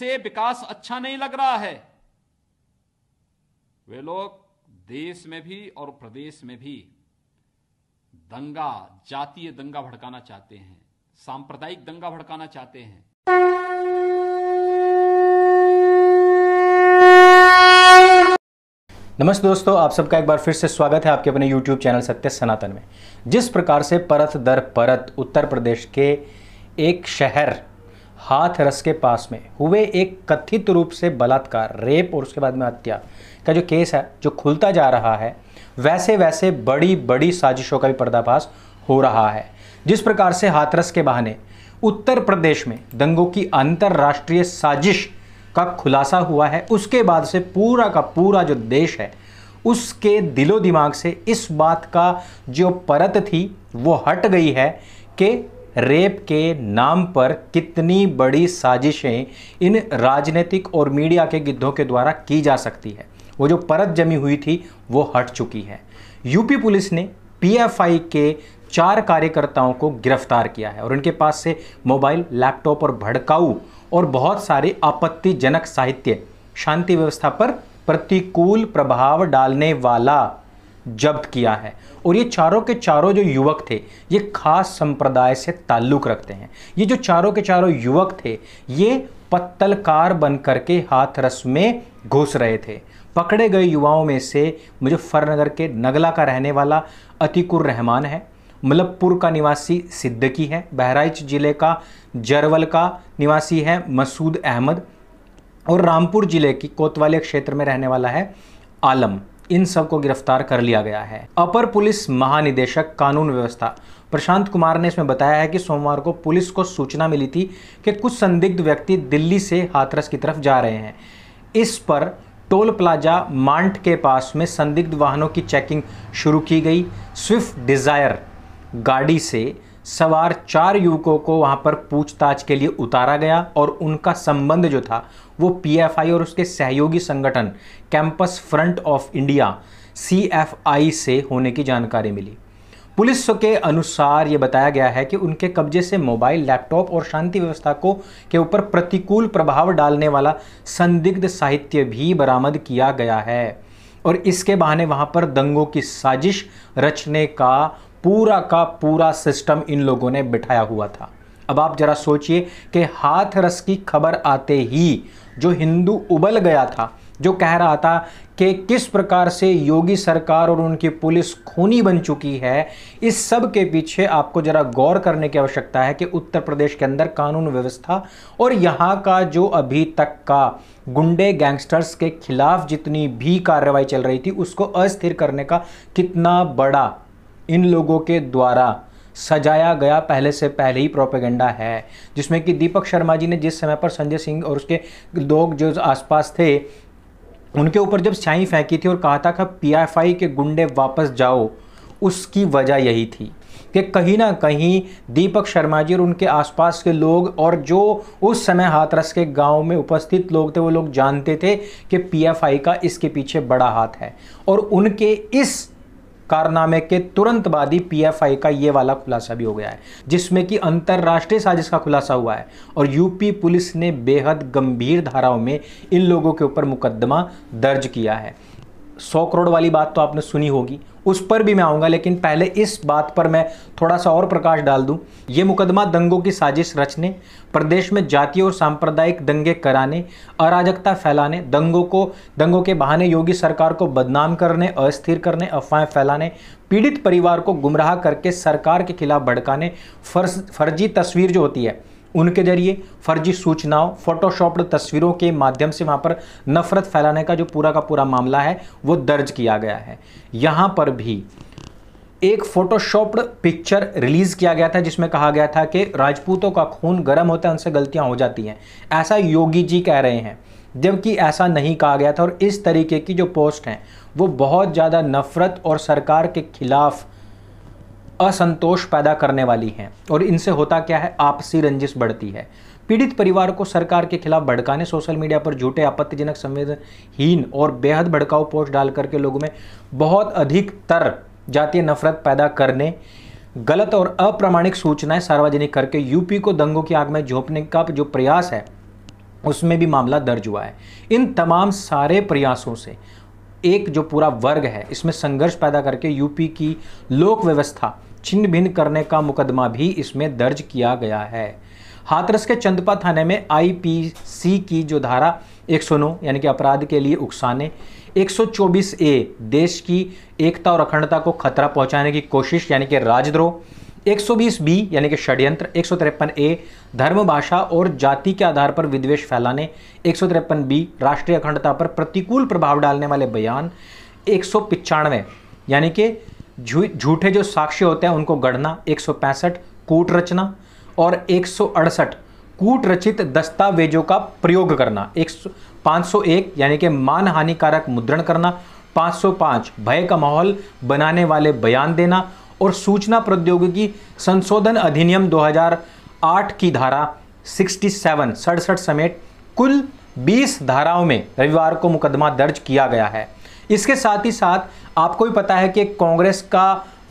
से विकास अच्छा नहीं लग रहा है वे लोग देश में भी और प्रदेश में भी दंगा जातीय दंगा भड़काना चाहते हैं सांप्रदायिक दंगा भड़काना चाहते हैं नमस्ते दोस्तों आप सबका एक बार फिर से स्वागत है आपके अपने YouTube चैनल सत्य सनातन में जिस प्रकार से परत दर परत उत्तर प्रदेश के एक शहर हाथरस के पास में हुए एक कथित रूप से बलात्कार रेप और उसके बाद में हत्या का जो केस है जो खुलता जा रहा है वैसे वैसे बड़ी बड़ी साजिशों का भी पर्दाफाश हो रहा है जिस प्रकार से हाथरस के बहाने उत्तर प्रदेश में दंगों की अंतर्राष्ट्रीय साजिश का खुलासा हुआ है उसके बाद से पूरा का पूरा जो देश है उसके दिलो दिमाग से इस बात का जो परत थी वो हट गई है कि रेप के नाम पर कितनी बड़ी साजिशें इन राजनीतिक और मीडिया के गिद्धों के द्वारा की जा सकती है वो जो परत जमी हुई थी वो हट चुकी है यूपी पुलिस ने पीएफआई के चार कार्यकर्ताओं को गिरफ्तार किया है और उनके पास से मोबाइल लैपटॉप और भड़काऊ और बहुत सारे आपत्तिजनक साहित्य शांति व्यवस्था पर प्रतिकूल प्रभाव डालने वाला जब्त किया है और ये चारों के चारों जो युवक थे ये खास संप्रदाय से ताल्लुक़ रखते हैं ये जो चारों के चारों युवक थे ये पत्तलकार बन करके हाथ रस में घुस रहे थे पकड़े गए युवाओं में से मुजफ्फरनगर के नगला का रहने वाला अतिकुर रहमान है मलबपुर का निवासी सिद्दकी है बहराइच ज़िले का जरवल का निवासी है मसूद अहमद और रामपुर ज़िले की कोतवाली क्षेत्र में रहने वाला है आलम इन सब को गिरफ्तार कर लिया गया है अपर पुलिस महानिदेशक कानून व्यवस्था प्रशांत कुमार ने इसमें बताया है कि सोमवार को पुलिस को सूचना मिली थी कि कुछ संदिग्ध व्यक्ति दिल्ली से हाथरस की तरफ जा रहे हैं इस पर टोल प्लाजा मांट के पास में संदिग्ध वाहनों की चेकिंग शुरू की गई स्विफ्ट डिज़ायर गाड़ी से सवार चार युवकों को वहां पर पूछताछ के लिए उतारा गया और उनका संबंध जो था वो पीएफआई और उसके सहयोगी संगठन campus front of India CFI से होने की जानकारी मिली पुलिस के अनुसार ये बताया गया है कि उनके कब्जे से मोबाइल लैपटॉप और शांति व्यवस्था को के ऊपर प्रतिकूल प्रभाव डालने वाला संदिग्ध साहित्य भी बरामद किया गया है और इसके बहाने वहाँ पर दंगों की साजिश रचने का पूरा का पूरा सिस्टम इन लोगों ने बिठाया हुआ था अब आप जरा सोचिए कि हाथरस की खबर आते ही जो हिंदू उबल गया था जो कह रहा था कि किस प्रकार से योगी सरकार और उनकी पुलिस खूनी बन चुकी है इस सब के पीछे आपको ज़रा गौर करने की आवश्यकता है कि उत्तर प्रदेश के अंदर कानून व्यवस्था और यहाँ का जो अभी तक का गुंडे गैंगस्टर्स के खिलाफ जितनी भी कार्रवाई चल रही थी उसको अस्थिर करने का कितना बड़ा इन लोगों के द्वारा सजाया गया पहले से पहले ही प्रोपेगेंडा है जिसमें कि दीपक शर्मा जी ने जिस समय पर संजय सिंह और उसके लोग जो आसपास थे उनके ऊपर जब स्याही फेंकी थी और कहा था कि पीएफआई के गुंडे वापस जाओ उसकी वजह यही थी कि कहीं ना कहीं दीपक शर्मा जी और उनके आसपास के लोग और जो उस समय हाथरस के गांव में उपस्थित लोग थे वो लोग जानते थे कि पीएफआई का इसके पीछे बड़ा हाथ है और उनके इस कारनामे के तुरंत बाद ही पीएफआई का ये वाला खुलासा भी हो गया है जिसमें कि अंतर्राष्ट्रीय साजिश का खुलासा हुआ है और यूपी पुलिस ने बेहद गंभीर धाराओं में इन लोगों के ऊपर मुकदमा दर्ज किया है सौ करोड़ वाली बात तो आपने सुनी होगी उस पर भी मैं आऊँगा लेकिन पहले इस बात पर मैं थोड़ा सा और प्रकाश डाल दूं ये मुकदमा दंगों की साजिश रचने प्रदेश में जातीय और सांप्रदायिक दंगे कराने अराजकता फैलाने दंगों को दंगों के बहाने योगी सरकार को बदनाम करने अस्थिर करने अफवाहें फैलाने पीड़ित परिवार को गुमराह करके सरकार के खिलाफ भड़काने फर्ज फर्जी तस्वीर जो होती है उनके जरिए फर्जी सूचनाओं फोटोशॉप्ड तस्वीरों के माध्यम से वहाँ पर नफरत फैलाने का जो पूरा का पूरा मामला है वो दर्ज किया गया है यहाँ पर भी एक फोटोशॉप्ड पिक्चर रिलीज़ किया गया था जिसमें कहा गया था कि राजपूतों का खून गर्म होता है उनसे गलतियाँ हो जाती हैं ऐसा योगी जी कह रहे हैं जबकि ऐसा नहीं कहा गया था और इस तरीके की जो पोस्ट हैं वो बहुत ज़्यादा नफ़रत और सरकार के खिलाफ असंतोष पैदा करने वाली हैं और इनसे होता क्या है आपसी रंजिश बढ़ती है पीड़ित परिवार को सरकार के खिलाफ भड़काने सोशल मीडिया पर झूठे आपत्तिजनक संवेदनहीन और बेहद भड़काऊ पोस्ट डाल करके लोगों में बहुत अधिक तर जातीय नफरत पैदा करने गलत और अप्रामाणिक सूचनाएं सार्वजनिक करके यूपी को दंगों की आग में झोंपने का जो प्रयास है उसमें भी मामला दर्ज हुआ है इन तमाम सारे प्रयासों से एक जो पूरा वर्ग है इसमें संघर्ष पैदा करके यूपी की लोक व्यवस्था छिन्न भिन्न करने का मुकदमा भी इसमें दर्ज किया गया है हाथरस के चंदपा थाने में आईपीसी की जो धारा एक यानी कि अपराध के लिए उकसाने 124 ए देश की एकता और अखंडता को खतरा पहुंचाने की कोशिश यानी कि राजद्रोह 120 बी यानी कि षड्यंत्र एक ए धर्म भाषा और जाति के आधार पर विद्वेष फैलाने एक बी राष्ट्रीय अखंडता पर प्रतिकूल प्रभाव डालने वाले बयान एक यानी कि झूठे जो साक्ष्य होते हैं उनको गढ़ना एक कूट रचना और एक कूट रचित दस्तावेजों का प्रयोग करना एक सौ यानी कि मान हानिकारक मुद्रण करना 505 भय का माहौल बनाने वाले बयान देना और सूचना प्रौद्योगिकी संशोधन अधिनियम 2008 की धारा 67 सड़सठ समेत कुल 20 धाराओं में रविवार को मुकदमा दर्ज किया गया है इसके साथ ही साथ आपको भी पता है कि कांग्रेस का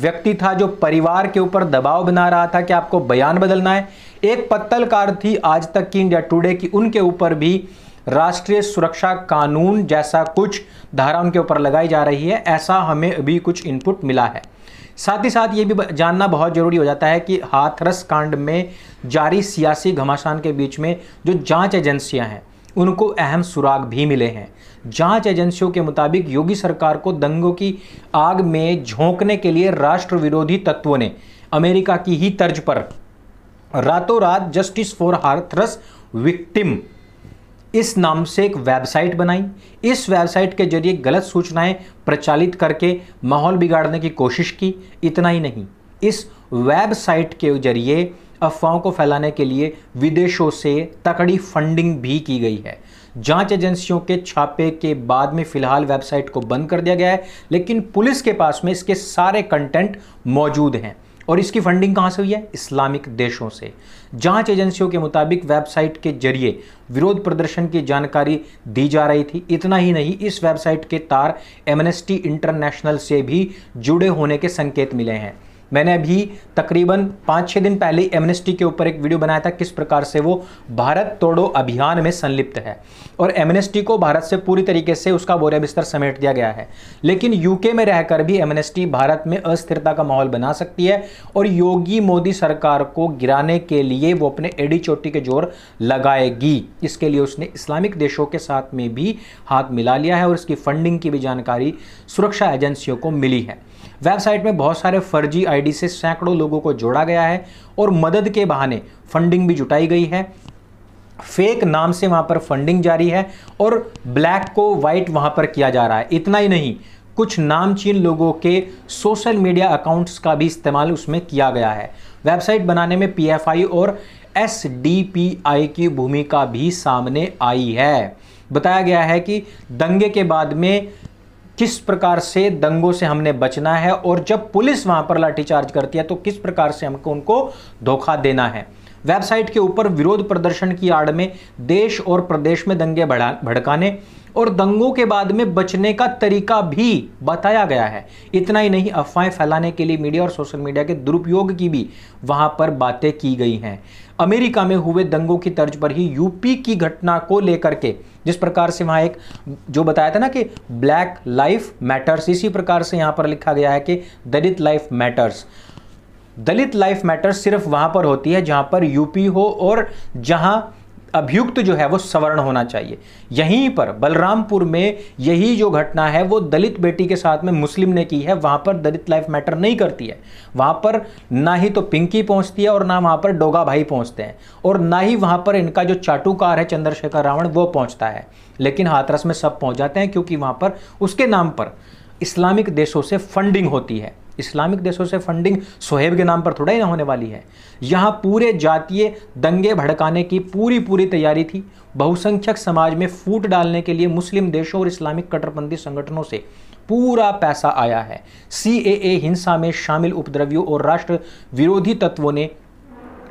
व्यक्ति था जो परिवार के ऊपर दबाव बना रहा था कि आपको बयान बदलना है एक पत्तलकार थी आज तक की इंडिया टुडे की उनके ऊपर भी राष्ट्रीय सुरक्षा कानून जैसा कुछ धारा उनके ऊपर लगाई जा रही है ऐसा हमें अभी कुछ इनपुट मिला है साथ ही साथ ये भी जानना बहुत ज़रूरी हो जाता है कि हाथरस कांड में जारी सियासी घमासान के बीच में जो जांच एजेंसियां हैं उनको अहम सुराग भी मिले हैं जांच एजेंसियों के मुताबिक योगी सरकार को दंगों की आग में झोंकने के लिए राष्ट्र विरोधी तत्वों ने अमेरिका की ही तर्ज पर रातों रात जस्टिस फॉर हार्थरस विक्टिम इस नाम से एक वेबसाइट बनाई इस वेबसाइट के जरिए गलत सूचनाएं प्रचालित करके माहौल बिगाड़ने की कोशिश की इतना ही नहीं इस वेबसाइट के जरिए अफवाहों को फैलाने के लिए विदेशों से तकड़ी फंडिंग भी की गई है जांच एजेंसियों के छापे के बाद में फिलहाल वेबसाइट को बंद कर दिया गया है लेकिन पुलिस के पास में इसके सारे कंटेंट मौजूद हैं और इसकी फंडिंग कहाँ से हुई है इस्लामिक देशों से जांच एजेंसियों के मुताबिक वेबसाइट के जरिए विरोध प्रदर्शन की जानकारी दी जा रही थी इतना ही नहीं इस वेबसाइट के तार एमनेस्टी इंटरनेशनल से भी जुड़े होने के संकेत मिले हैं मैंने अभी तकरीबन पाँच छः दिन पहले एमनेस्टी के ऊपर एक वीडियो बनाया था किस प्रकार से वो भारत तोड़ो अभियान में संलिप्त है और एमनेस्टी को भारत से पूरी तरीके से उसका बोरे बिस्तर समेट दिया गया है लेकिन यूके में रहकर भी एमनेस्टी भारत में अस्थिरता का माहौल बना सकती है और योगी मोदी सरकार को गिराने के लिए वो अपने एडी चोटी के जोर लगाएगी इसके लिए उसने इस्लामिक देशों के साथ में भी हाथ मिला लिया है और इसकी फंडिंग की भी जानकारी सुरक्षा एजेंसियों को मिली है वेबसाइट में बहुत सारे फर्जी आईडी से सैकड़ों लोगों को जोड़ा गया है और मदद के बहाने फंडिंग भी जुटाई गई है फेक नाम से वहां पर फंडिंग जारी है और ब्लैक को वाइट वहां पर किया जा रहा है इतना ही नहीं कुछ नामचीन लोगों के सोशल मीडिया अकाउंट्स का भी इस्तेमाल उसमें किया गया है वेबसाइट बनाने में पीएफआई और एसडीपीआई की भूमिका भी सामने आई है बताया गया है कि दंगे के बाद में किस प्रकार से दंगों से हमने बचना है और जब पुलिस वहां पर लाठीचार्ज करती है तो किस प्रकार से हमको उनको धोखा देना है वेबसाइट के ऊपर विरोध प्रदर्शन की आड़ में देश और प्रदेश में दंगे भड़काने और दंगों के बाद में बचने का तरीका भी बताया गया है इतना ही नहीं अफवाहें फैलाने के लिए मीडिया और सोशल मीडिया के दुरुपयोग की भी वहां पर बातें की गई हैं अमेरिका में हुए दंगों की तर्ज पर ही यूपी की घटना को लेकर के जिस प्रकार से वहां एक जो बताया था ना कि ब्लैक लाइफ मैटर्स इसी प्रकार से यहां पर लिखा गया है कि Dalit life matters Dalit life matters सिर्फ वहां पर होती है जहां पर यूपी हो और जहां अभियुक्त जो है वो सवर्ण होना चाहिए यहीं पर बलरामपुर में यही जो घटना है वो दलित बेटी के साथ में मुस्लिम ने की है वहां पर दलित लाइफ मैटर नहीं करती है वहां पर ना ही तो पिंकी पहुंचती है और ना वहां पर डोगा भाई पहुंचते हैं और ना ही वहां पर इनका जो चाटुकार है चंद्रशेखर रावण वो पहुंचता है लेकिन हाथरस में सब पहुंच जाते हैं क्योंकि वहां पर उसके नाम पर इस्लामिक देशों से फंडिंग होती है इस्लामिक देशों से फंडिंग सोहेब के नाम पर थोड़ा ही ना होने वाली है यहाँ पूरे जातीय दंगे भड़काने की पूरी पूरी तैयारी थी बहुसंख्यक समाज में फूट डालने के लिए मुस्लिम देशों और इस्लामिक कट्टरपंथी संगठनों से पूरा पैसा आया है सी हिंसा में शामिल उपद्रवियों और राष्ट्र विरोधी तत्वों ने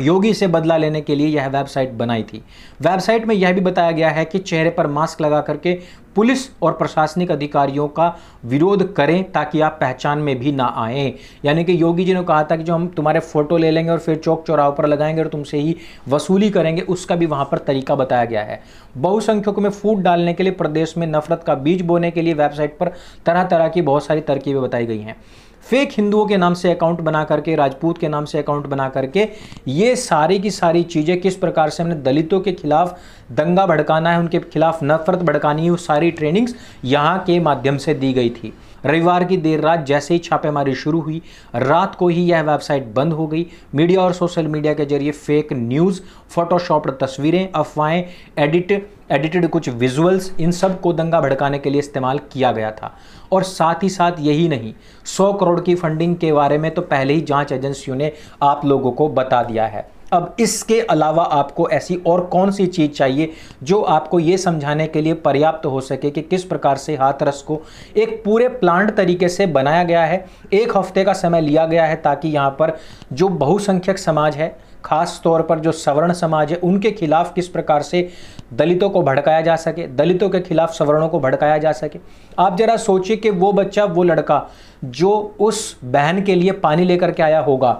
योगी से बदला लेने के लिए यह वेबसाइट बनाई थी वेबसाइट में यह भी बताया गया है कि चेहरे पर मास्क लगा करके पुलिस और प्रशासनिक अधिकारियों का विरोध करें ताकि आप पहचान में भी ना आए यानी कि योगी जी ने कहा था कि जो हम तुम्हारे फ़ोटो ले लेंगे और फिर चौक चौराहों पर लगाएंगे और तुमसे ही वसूली करेंगे उसका भी वहां पर तरीका बताया गया है बहुसंख्यकों में फूट डालने के लिए प्रदेश में नफरत का बीज बोने के लिए वेबसाइट पर तरह तरह की बहुत सारी तरकीबें बताई गई हैं फेक हिंदुओं के नाम से अकाउंट बना करके राजपूत के नाम से अकाउंट बना करके ये सारी की सारी चीज़ें किस प्रकार से हमने दलितों के खिलाफ दंगा भड़काना है उनके खिलाफ नफरत भड़कानी है वो सारी ट्रेनिंग्स यहाँ के माध्यम से दी गई थी रविवार की देर रात जैसे ही छापेमारी शुरू हुई रात को ही यह वेबसाइट बंद हो गई मीडिया और सोशल मीडिया के जरिए फेक न्यूज़ फोटोशॉप्ड तस्वीरें अफवाहें एडिट एडिटेड कुछ विजुअल्स इन सब को दंगा भड़काने के लिए इस्तेमाल किया गया था और साथ ही साथ यही नहीं 100 करोड़ की फंडिंग के बारे में तो पहले ही जांच एजेंसियों ने आप लोगों को बता दिया है अब इसके अलावा आपको ऐसी और कौन सी चीज़ चाहिए जो आपको ये समझाने के लिए पर्याप्त हो सके कि किस प्रकार से हाथरस को एक पूरे प्लांट तरीके से बनाया गया है एक हफ्ते का समय लिया गया है ताकि यहाँ पर जो बहुसंख्यक समाज है खास तौर पर जो सवर्ण समाज है उनके खिलाफ किस प्रकार से दलितों को भड़काया जा सके दलितों के खिलाफ सवर्णों को भड़काया जा सके आप जरा सोचिए कि वो बच्चा वो लड़का जो उस बहन के लिए पानी लेकर के आया होगा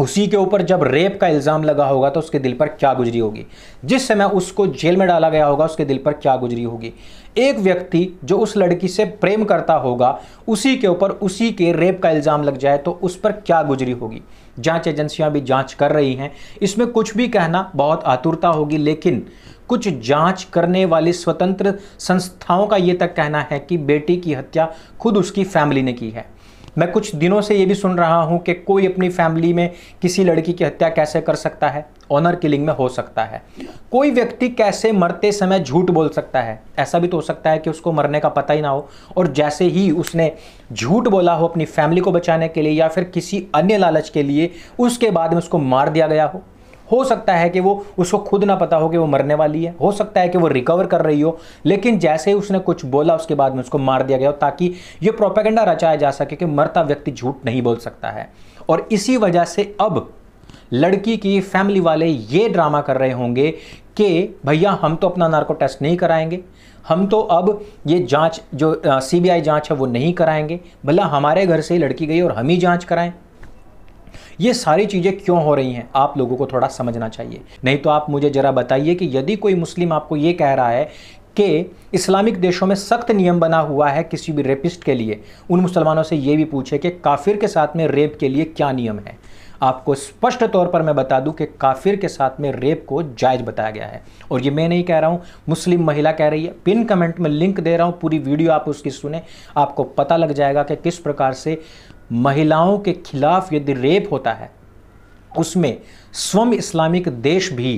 उसी के ऊपर जब रेप का इल्ज़ाम लगा होगा तो उसके दिल पर क्या गुजरी होगी जिस समय उसको जेल में डाला गया होगा उसके दिल पर क्या गुजरी होगी एक व्यक्ति जो उस लड़की से प्रेम करता होगा उसी के ऊपर उसी के रेप का इल्ज़ाम लग जाए तो उस पर क्या गुजरी होगी जांच एजेंसियां भी जांच कर रही हैं इसमें कुछ भी कहना बहुत आतुरता होगी लेकिन कुछ जांच करने वाली स्वतंत्र संस्थाओं का ये तक कहना है कि बेटी की हत्या खुद उसकी फैमिली ने की है मैं कुछ दिनों से ये भी सुन रहा हूँ कि कोई अपनी फैमिली में किसी लड़की की हत्या कैसे कर सकता है ऑनर किलिंग में हो सकता है कोई व्यक्ति कैसे मरते समय झूठ बोल सकता है ऐसा भी तो हो सकता है कि उसको मरने का पता ही ना हो और जैसे ही उसने झूठ बोला हो अपनी फैमिली को बचाने के लिए या फिर किसी अन्य लालच के लिए उसके बाद में उसको मार दिया गया हो हो सकता है कि वो उसको खुद ना पता हो कि वो मरने वाली है हो सकता है कि वो रिकवर कर रही हो लेकिन जैसे ही उसने कुछ बोला उसके बाद में उसको मार दिया गया ताकि ये प्रोपेगेंडा रचाया जा सके कि मरता व्यक्ति झूठ नहीं बोल सकता है और इसी वजह से अब लड़की की फैमिली वाले ये ड्रामा कर रहे होंगे कि भैया हम तो अपना नार्को टेस्ट नहीं कराएंगे हम तो अब ये जांच जो सीबीआई जांच है वो नहीं कराएंगे भला हमारे घर से लड़की गई और हम ही जांच कराएं ये सारी चीज़ें क्यों हो रही हैं आप लोगों को थोड़ा समझना चाहिए नहीं तो आप मुझे ज़रा बताइए कि यदि कोई मुस्लिम आपको ये कह रहा है कि इस्लामिक देशों में सख्त नियम बना हुआ है किसी भी रेपिस्ट के लिए उन मुसलमानों से ये भी पूछे कि काफिर के साथ में रेप के लिए क्या नियम है आपको स्पष्ट तौर पर मैं बता दूं कि काफिर के साथ में रेप को जायज़ बताया गया है और ये मैं नहीं कह रहा हूँ मुस्लिम महिला कह रही है पिन कमेंट में लिंक दे रहा हूँ पूरी वीडियो आप उसकी सुने आपको पता लग जाएगा कि किस प्रकार से महिलाओं के खिलाफ यदि रेप होता है उसमें स्वम इस्लामिक देश भी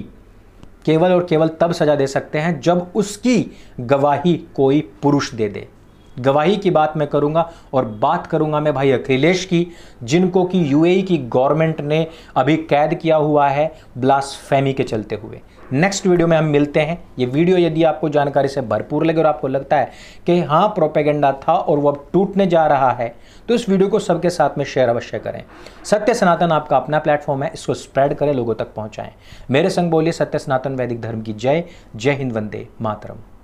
केवल और केवल तब सजा दे सकते हैं जब उसकी गवाही कोई पुरुष दे दे गवाही की बात मैं करूंगा और बात करूंगा मैं भाई अखिलेश की जिनको कि यूएई e की गवर्नमेंट ने अभी कैद किया हुआ है ब्लास्फेमी के चलते हुए नेक्स्ट वीडियो में हम मिलते हैं ये वीडियो यदि आपको जानकारी से भरपूर लगे और आपको लगता है कि हाँ प्रोपेगेंडा था और वह अब टूटने जा रहा है तो इस वीडियो को सबके साथ में शेयर अवश्य करें सत्य सनातन आपका अपना प्लेटफॉर्म है इसको स्प्रेड करें लोगों तक पहुँचाएँ मेरे संग बोलिए सत्य सनातन वैदिक धर्म की जय जय हिंद वंदे मातरम